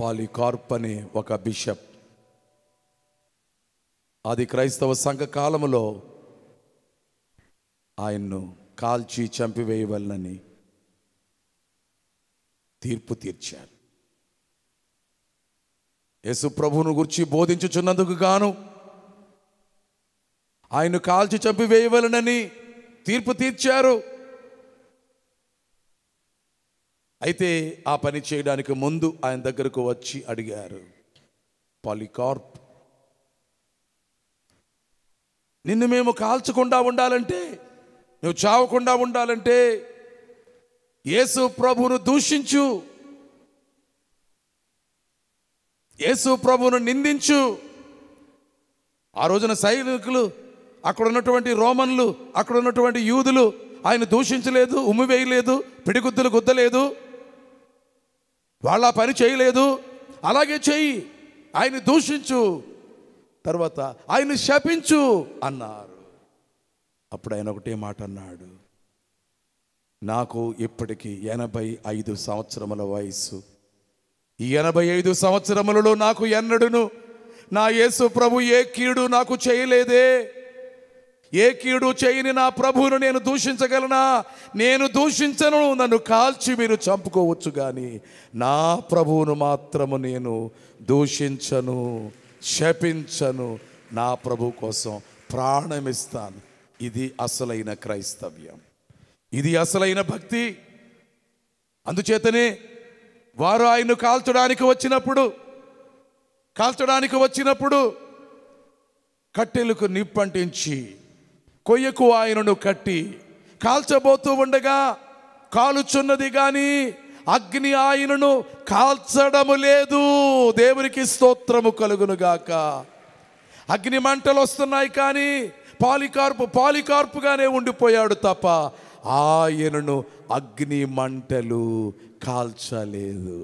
Polycarp అనే ఒక bishop అది క్రైస్తవ సంఘ కాలంలో ఆయన్ను కాల్చి చంపివేయవలనని తీర్పు తీర్చారు యేసు ప్రభువును గురించి బోధించుచున్నందుకు గాను ఆయన్ను కాల్చి చంపివేయవలనని తీర్పు తీర్చారు అయితే ఆ పని చేయడానికి ముందు ఆయన దగ్గరకు వచ్చి అడిగారు పాలికార్ప్ నిన్ను మేము కాల్చకుండా ఉండాలంటే నువ్వు చావకుండా ఉండాలంటే యేసు ప్రభును దూషించు యేసు ప్రభును నిందించు ఆ రోజున సైనికులు అక్కడ ఉన్నటువంటి రోమన్లు అక్కడ ఉన్నటువంటి యూదులు ఆయన దూషించలేదు ఉమ్మివేయలేదు పిడిగుద్దులు గుద్దలేదు వాళ్ళ పని చేయలేదు అలాగే చేయి ఆయన్ని దూషించు తర్వాత ఆయన్ని శపించు అన్నారు అప్పుడు ఆయన ఒకటే మాట అన్నాడు నాకు ఇప్పటికీ ఎనభై ఐదు సంవత్సరముల వయస్సు ఈ ఎనభై ఐదు సంవత్సరములలో నాకు ఎన్నడును నా యేసు ప్రభు ఏ కీడు నాకు చేయలేదే ఏ కీడు చేయని నా ప్రభువును నేను దూషించగలనా నేను దూషించను నన్ను కాల్చి మీరు చంపుకోవచ్చు కానీ నా ప్రభువును మాత్రము నేను దూషించను శపించను నా ప్రభు కోసం ప్రాణమిస్తాను ఇది అసలైన క్రైస్తవ్యం ఇది అసలైన భక్తి అందుచేతనే వారు ఆయన్ను కాల్చడానికి వచ్చినప్పుడు కాల్చడానికి వచ్చినప్పుడు కట్టెలకు నిప్పంటించి కొయ్యకు ఆయనను కట్టి కాల్చబోతూ ఉండగా కాలుచున్నది కానీ అగ్ని ఆయనను కాల్చడము లేదు దేవునికి స్తోత్రము కలుగునుగాక అగ్ని మంటలు వస్తున్నాయి కానీ పాలికార్పు పాలికార్పుగానే ఉండిపోయాడు తప్ప ఆయనను అగ్ని మంటలు కాల్చలేదు